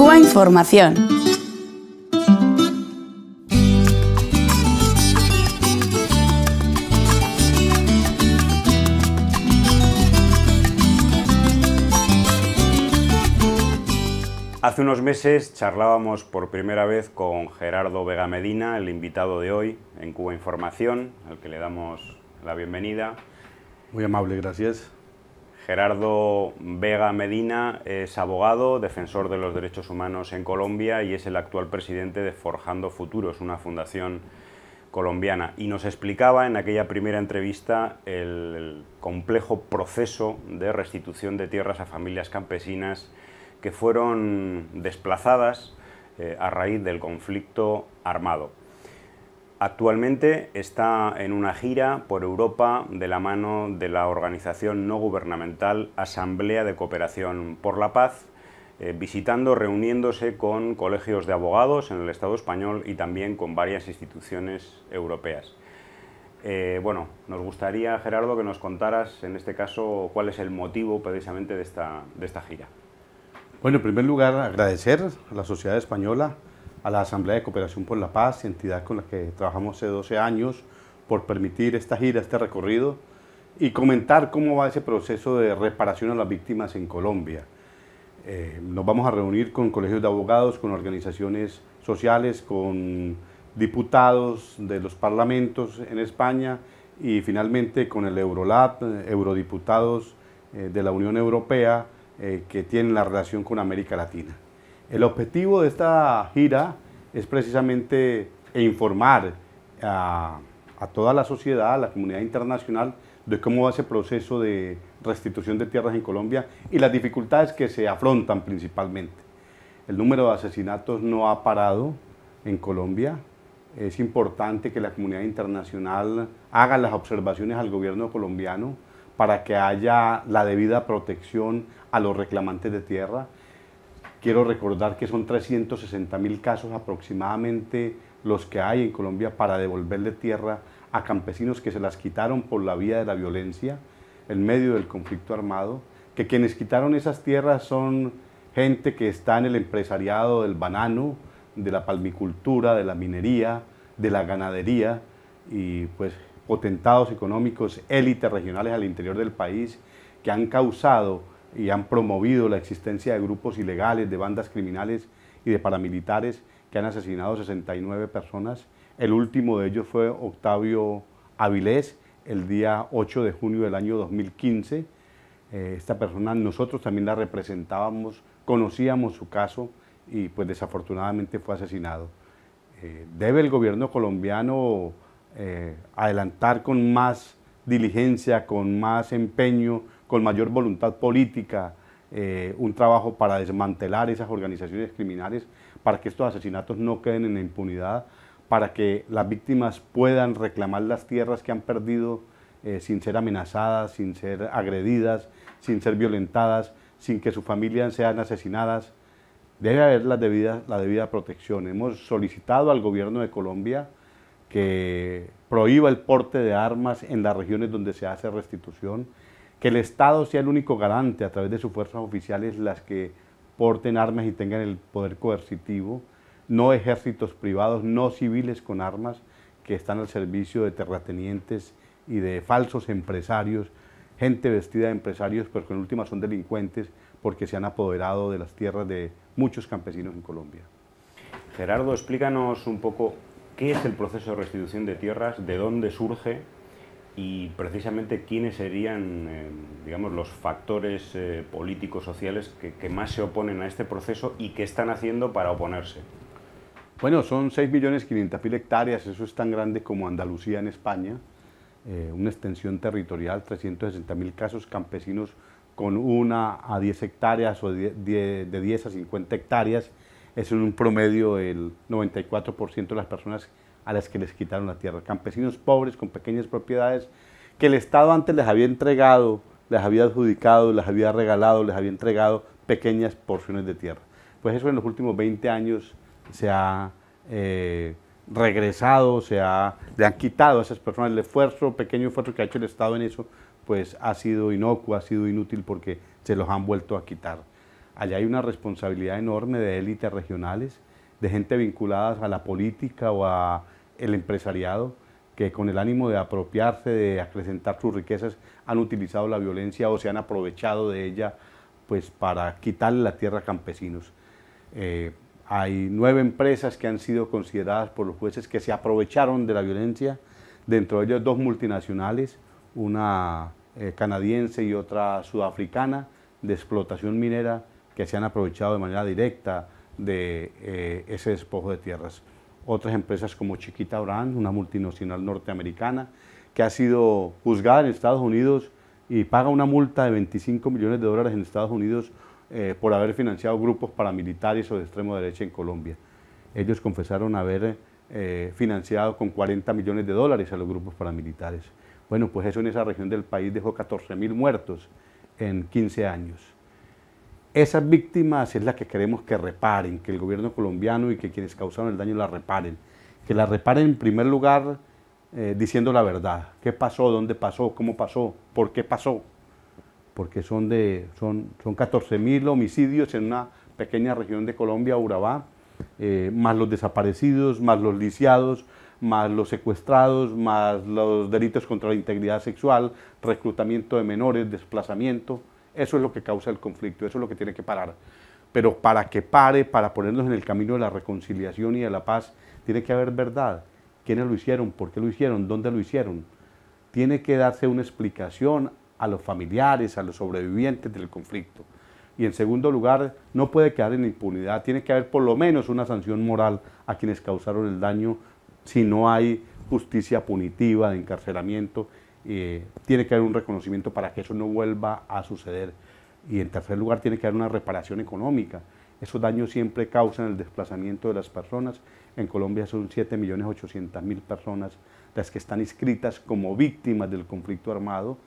Cuba Información. Hace unos meses charlábamos por primera vez con Gerardo Vega Medina, el invitado de hoy en Cuba Información, al que le damos la bienvenida. Muy amable, gracias. Gerardo Vega Medina es abogado, defensor de los derechos humanos en Colombia y es el actual presidente de Forjando Futuros, una fundación colombiana. Y nos explicaba en aquella primera entrevista el, complejo proceso de restitución de tierras a familias campesinas que fueron desplazadas eh, a raíz del conflicto armado. Actualmente está en una gira por Europa de la mano de la organización no gubernamental Asamblea de Cooperación por la Paz, eh, visitando, reuniéndose con colegios de abogados en el Estado español y también con varias instituciones europeas. Eh, bueno, nos gustaría, Gerardo, que nos contaras en este caso cuál es el motivo precisamente de esta, de esta gira. Bueno, en primer lugar, agradecer a la sociedad española a la Asamblea de cooperación por la paz, entidad con la que trabajamos hace 12 años, por permitir esta gira, este recorrido y comentar cómo va ese proceso de reparación a las víctimas en Colombia. Eh, nos vamos a reunir con colegios de abogados, con organizaciones sociales, con diputados de los parlamentos en España y finalmente con el Eurolab, eurodiputados eh, de la Unión Europea eh, que tienen la relación con América Latina. El objetivo de esta gira es precisamente informar a, toda la sociedad, a la comunidad internacional, de cómo va ese proceso de restitución de tierras en Colombia y las dificultades que se afrontan principalmente. El número de asesinatos no ha parado en Colombia. Es importante que la comunidad internacional haga las observaciones al gobierno colombiano para que haya la debida protección a los reclamantes de tierra. Quiero recordar que son 360 mil casos aproximadamente los que hay en Colombia para devolverle tierra a campesinos que se las quitaron por la vía de la violencia en medio del conflicto armado, que quienes quitaron esas tierras son gente que está en el empresariado del banano, de la palmicultura, de la minería, de la ganadería y pues potentados económicos, élites regionales al interior del país que han causado y han promovido la existencia de grupos ilegales, de bandas criminales y de paramilitares que han asesinado 69 personas. El último de ellos fue Octavio Avilés el día 8 de junio del año 2015. Eh, esta persona nosotros también la representábamos, conocíamos su caso y pues desafortunadamente fue asesinado. Eh, ¿Debe el gobierno colombiano eh, adelantar con más diligencia, con más empeño con mayor voluntad política, eh, un trabajo para desmantelar esas organizaciones criminales, para que estos asesinatos no queden en la impunidad, para que las víctimas puedan reclamar las tierras que han perdido eh, sin ser amenazadas, sin ser agredidas, sin ser violentadas, sin que sus familias sean asesinadas. Debe haber la debida protección. Hemos solicitado al gobierno de Colombia que prohíba el porte de armas en las regiones donde se hace restitución que el Estado sea el único garante a través de sus fuerzas oficiales las que porten armas y tengan el poder coercitivo, no ejércitos privados, no civiles con armas que están al servicio de terratenientes y de falsos empresarios, gente vestida de empresarios, pero que en última son delincuentes porque se han apoderado de las tierras de muchos campesinos en Colombia. Gerardo, explícanos un poco qué es el proceso de restitución de tierras, de dónde surge y precisamente quiénes serían, eh, digamos, los factores eh, políticos, sociales que, más se oponen a este proceso y qué están haciendo para oponerse. Bueno, son 6.500.000 hectáreas, eso es tan grande como Andalucía en España, eh, una extensión territorial, 360.000 casos campesinos con una a 10 hectáreas o de, 10 a 50 hectáreas, es un promedio el 94% de las personas a las que les quitaron la tierra. Campesinos pobres con pequeñas propiedades que el Estado antes les había entregado, les había adjudicado, les había regalado, les había entregado pequeñas porciones de tierra. Pues eso en los últimos 20 años se ha eh, regresado, se ha, le han quitado a esas personas el esfuerzo, pequeño esfuerzo que ha hecho el Estado en eso, pues ha sido inocuo, ha sido inútil porque se los han vuelto a quitar. Allá hay una responsabilidad enorme de élites regionales de gente vinculada a la política o al el empresariado que con el ánimo de apropiarse, de acrecentar sus riquezas, han utilizado la violencia o se han aprovechado de ella pues, para quitarle la tierra a campesinos. Eh, hay nueve empresas que han sido consideradas por los jueces que se aprovecharon de la violencia, dentro de ellos dos multinacionales, una eh, canadiense y otra sudafricana, de explotación minera, que se han aprovechado de manera directa de eh, ese despojo de tierras. Otras empresas como Chiquita Brand, una multinacional norteamericana, que ha sido juzgada en Estados Unidos y paga una multa de 25 millones de dólares en Estados Unidos eh, por haber financiado grupos paramilitares o de extremo derecha en Colombia. Ellos confesaron haber eh, financiado con 40 millones de dólares a los grupos paramilitares. Bueno, pues eso en esa región del país dejó 14 mil muertos en 15 años esas víctimas es la que queremos que reparen, que el gobierno colombiano y que quienes causaron el daño la reparen. Que la reparen en primer lugar eh, diciendo la verdad. ¿Qué pasó? ¿Dónde pasó? ¿Cómo pasó? ¿Por qué pasó? Porque son, de, son, son homicidios en una pequeña región de Colombia, Urabá, eh, más los desaparecidos, más los lisiados, más los secuestrados, más los delitos contra la integridad sexual, reclutamiento de menores, desplazamiento eso es lo que causa el conflicto, eso es lo que tiene que parar. Pero para que pare, para ponernos en el camino de la reconciliación y de la paz, tiene que haber verdad. ¿Quiénes lo hicieron? ¿Por qué lo hicieron? ¿Dónde lo hicieron? Tiene que darse una explicación a los familiares, a los sobrevivientes del conflicto. Y en segundo lugar, no puede quedar en impunidad, tiene que haber por lo menos una sanción moral a quienes causaron el daño si no hay justicia punitiva, de encarcelamiento eh, tiene que haber un reconocimiento para que eso no vuelva a suceder. Y en tercer lugar, tiene que haber una reparación económica. Esos daños siempre causan el desplazamiento de las personas. En Colombia son 7.800.000 personas las que están inscritas como víctimas del conflicto armado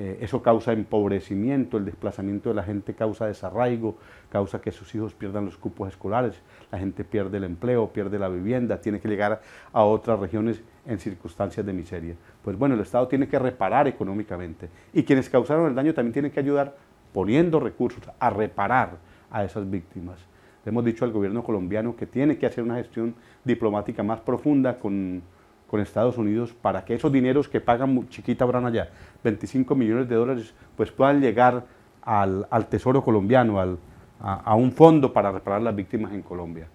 eh, eso causa empobrecimiento, el desplazamiento de la gente causa desarraigo, causa que sus hijos pierdan los cupos escolares, la gente pierde el empleo, pierde la vivienda, tiene que llegar a otras regiones en circunstancias de miseria. Pues bueno, el Estado tiene que reparar económicamente y quienes causaron el daño también tienen que ayudar poniendo recursos a reparar a esas víctimas. Le hemos dicho al gobierno colombiano que tiene que hacer una gestión diplomática más profunda con con Estados Unidos para que esos dineros que pagan chiquita habrán allá, 25 millones de dólares, pues puedan llegar al, al Tesoro colombiano, al, a, un fondo para reparar las víctimas en Colombia.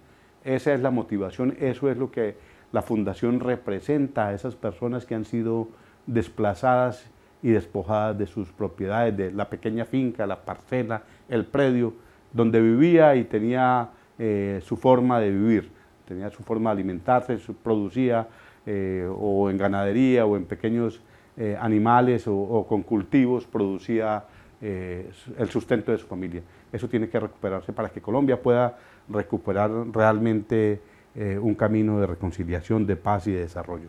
Esa es la motivación, eso es lo que la fundación representa a esas personas que han sido desplazadas y despojadas de sus propiedades, de la pequeña finca, la parcela, el predio, donde vivía y tenía eh, su forma de vivir, tenía su forma de alimentarse, producía, eh, o en ganadería o en pequeños eh, animales o, con cultivos producía eh, el sustento de su familia. Eso tiene que recuperarse para que Colombia pueda recuperar realmente un camino de reconciliación, de paz y de desarrollo.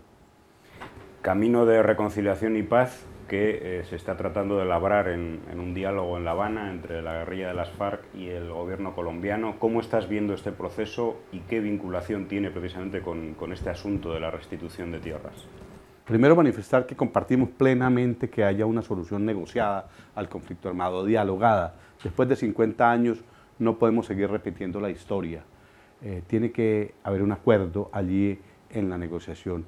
Camino de reconciliación y paz que eh, se está tratando de labrar en, un diálogo en La Habana entre la guerrilla de las FARC y el gobierno colombiano. ¿Cómo estás viendo este proceso y qué vinculación tiene precisamente con, este asunto de la restitución de tierras? Primero manifestar que compartimos plenamente que haya una solución negociada al conflicto armado, dialogada. Después de 50 años no podemos seguir repitiendo la historia. Eh, tiene que haber un acuerdo allí en la negociación.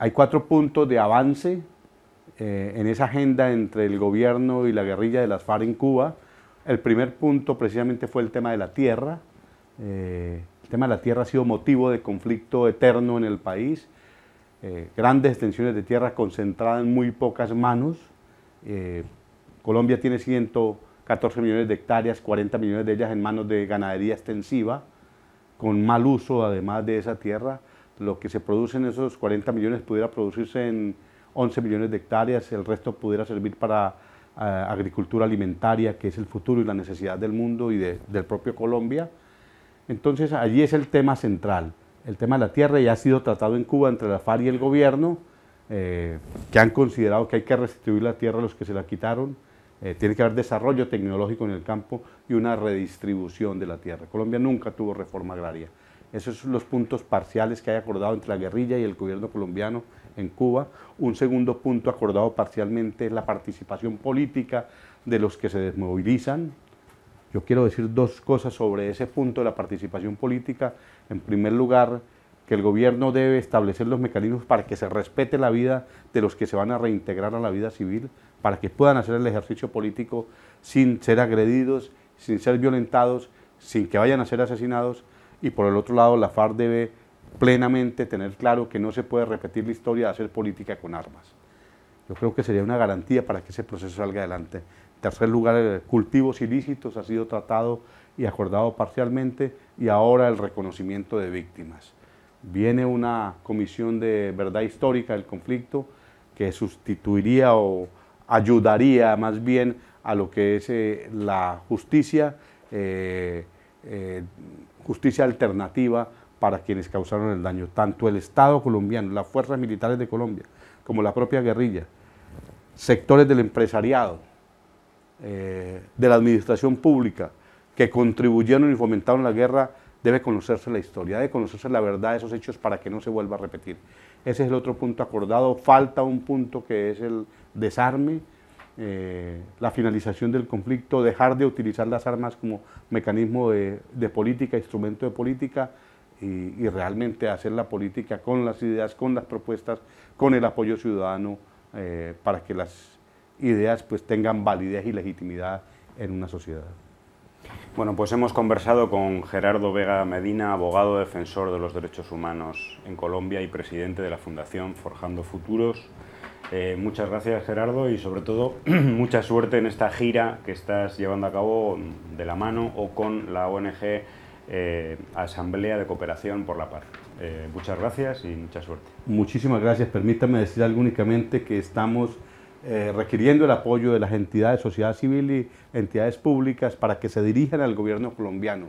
Hay cuatro puntos de avance eh, en esa agenda entre el gobierno y la guerrilla de las FARC en Cuba. El primer punto precisamente fue el tema de la tierra. Eh, el tema de la tierra ha sido motivo de conflicto eterno en el país. Eh, grandes extensiones de tierra concentradas en muy pocas manos. Colombia tiene 114 millones de hectáreas, 40 millones de ellas en manos de ganadería extensiva, con mal uso además de esa tierra. Lo que se produce en esos 40 millones pudiera producirse en 11 millones de hectáreas, el resto pudiera servir para eh, agricultura alimentaria, que es el futuro y la necesidad del mundo y del propio Colombia. Entonces allí es el tema central, el tema de la tierra ya ha sido tratado en Cuba entre la FARC y el gobierno, eh, que han considerado que hay que restituir la tierra a los que se la quitaron. Eh, tiene que haber desarrollo tecnológico en el campo y una redistribución de la tierra. Colombia nunca tuvo reforma agraria. Esos son los puntos parciales que hay acordado entre la guerrilla y el gobierno colombiano en Cuba. Un segundo punto acordado parcialmente es la participación política de los que se desmovilizan. Yo quiero decir dos cosas sobre ese punto de la participación política. En primer lugar, que el gobierno debe establecer los mecanismos para que se respete la vida de los que se van a reintegrar a la vida civil, para que puedan hacer el ejercicio político sin ser agredidos, sin ser violentados, sin que vayan a ser asesinados y por el otro lado la FARC debe plenamente tener claro que no se puede repetir la historia de hacer política con armas. Yo creo que sería una garantía para que ese proceso salga adelante. En tercer lugar, cultivos ilícitos ha sido tratado y acordado parcialmente y ahora el reconocimiento de víctimas. Viene una comisión de verdad histórica del conflicto que sustituiría o ayudaría más bien a lo que es eh, la justicia eh, eh, justicia alternativa para quienes causaron el daño, tanto el Estado colombiano, las fuerzas militares de Colombia, como la propia guerrilla, sectores del empresariado, eh, de la administración pública, que contribuyeron y fomentaron la guerra, debe conocerse la historia, debe conocerse la verdad de esos hechos para que no se vuelva a repetir. Ese es el otro punto acordado. Falta un punto que es el desarme eh, la finalización del conflicto, dejar de utilizar las armas como mecanismo de, política, instrumento de política, y, realmente hacer la política con las ideas, con las propuestas, con el apoyo ciudadano, eh, para que las ideas pues, tengan validez y legitimidad en una sociedad. Bueno, pues hemos conversado con Gerardo Vega Medina, abogado defensor de los derechos humanos en Colombia y presidente de la Fundación Forjando Futuros. Eh, muchas gracias Gerardo y sobre todo mucha suerte en esta gira que estás llevando a cabo de la mano o con la ONG eh, Asamblea de Cooperación por la Paz. Eh, muchas gracias y mucha suerte. Muchísimas gracias. Permítame decir algo únicamente que estamos requiriendo el apoyo de las entidades, sociedad civil y entidades públicas para que se dirijan al gobierno colombiano,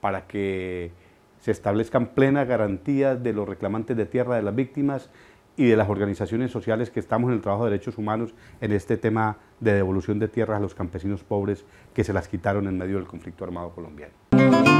para que se establezcan plenas garantías de los reclamantes de tierra de las víctimas y de las organizaciones sociales que estamos en el trabajo de derechos humanos en este tema de devolución de tierras a los campesinos pobres que se las quitaron en medio del conflicto armado colombiano.